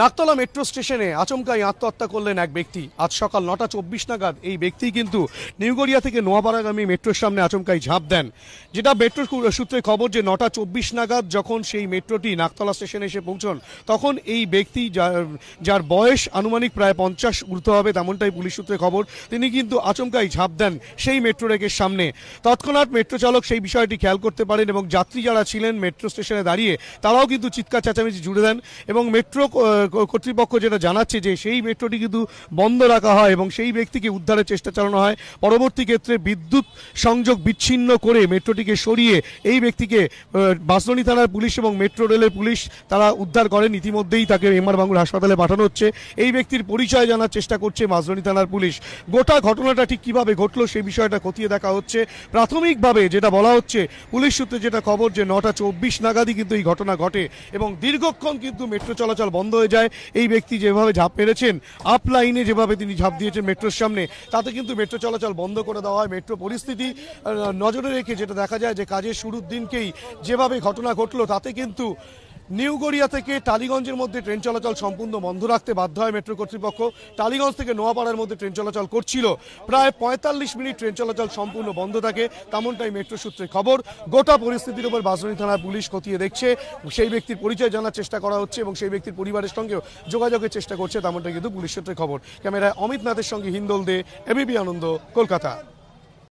Naktala metro স্টেশনে আচমকাই আত্মহত্যা করলেন এক ব্যক্তি আজ সকাল নটা চব্বিশ নাগাদ এই ব্যক্তি কিন্তু নিউগড়িয়া থেকে নোয়াপাড়াগামী মেট্রোর সামনে আচমকাই ঝাঁপ দেন যেটা মেট্রো সূত্রে খবর যে নটা চব্বিশ নাগাদ যখন সেই মেট্রোটি নাকতলা স্টেশনে এসে পৌঁছন তখন এই ব্যক্তি যার বয়স আনুমানিক প্রায় পঞ্চাশ উর্ধ হবে তেমনটাই পুলিশ সূত্রে খবর তিনি কিন্তু আচমকাই ঝাঁপ দেন সেই মেট্রো রেকের সামনে তৎক্ষণাৎ মেট্রো চালক সেই বিষয়টি খেয়াল করতে পারেন এবং যাত্রী যারা ছিলেন মেট্রো স্টেশনে দাঁড়িয়ে তারাও কিন্তু চিৎকার চেঁচামেচি জুড়ে দেন এবং মেট্রো কর্তৃপক্ষ যেটা জানাচ্ছে যে সেই মেট্রোটি কিন্তু বন্ধ রাখা হয় এবং সেই ব্যক্তিকে উদ্ধারের চেষ্টা চালানো হয় পরবর্তী ক্ষেত্রে বিদ্যুৎ সংযোগ বিচ্ছিন্ন করে মেট্রোটিকে সরিয়ে এই ব্যক্তিকে বাসদনি থানার পুলিশ এবং মেট্রো রেলের পুলিশ তারা উদ্ধার করেন ইতিমধ্যেই তাকে এমআর বাঙ্গুর হাসপাতালে পাঠানো হচ্ছে এই ব্যক্তির পরিচয় জানার চেষ্টা করছে বাসদনি থানার পুলিশ গোটা ঘটনাটা ঠিক কীভাবে ঘটলো সেই বিষয়টা খতিয়ে দেখা হচ্ছে প্রাথমিকভাবে যেটা বলা হচ্ছে পুলিশ সূত্রে যেটা খবর যে নটা চব্বিশ নাগাদই কিন্তু এই ঘটনা ঘটে এবং দীর্ঘক্ষণ কিন্তু মেট্রো চলাচল বন্ধ হয়ে হয়ে যায় এই ব্যক্তি যেভাবে ঝাঁপ মেরেছেন আপ লাইনে যেভাবে তিনি ঝাঁপ দিয়েছেন মেট্রোর সামনে তাতে কিন্তু মেট্রো চলাচল বন্ধ করে দেওয়া হয় মেট্রো পরিস্থিতি নজরে রেখে যেটা দেখা যায় যে কাজের শুরুর দিনকেই যেভাবে ঘটনা ঘটলো তাতে কিন্তু নিউ গড়িয়া থেকে টালিগঞ্জের মধ্যে ট্রেন চলাচল সম্পূর্ণ বন্ধ রাখতে বাধ্য হয় মেট্রো কর্তৃপক্ষ টালিগঞ্জ থেকে নোয়াপাড়ার মধ্যে ট্রেন চলাচল করছিল প্রায় পঁয়তাল্লিশ মিনিট ট্রেন চলাচল সম্পূর্ণ বন্ধ থাকে তেমনটাই মেট্রো সূত্রে খবর গোটা পরিস্থিতির উপর বাসনী থানার পুলিশ খতিয়ে দেখছে সেই ব্যক্তির পরিচয় জানার চেষ্টা করা হচ্ছে এবং সেই ব্যক্তির পরিবারের সঙ্গেও যোগাযোগের চেষ্টা করছে তেমনটা কিন্তু পুলিশ সূত্রে খবর ক্যামেরায় অমিত নাথের সঙ্গে হিন্দোল দে এবিপি আনন্দ কলকাতা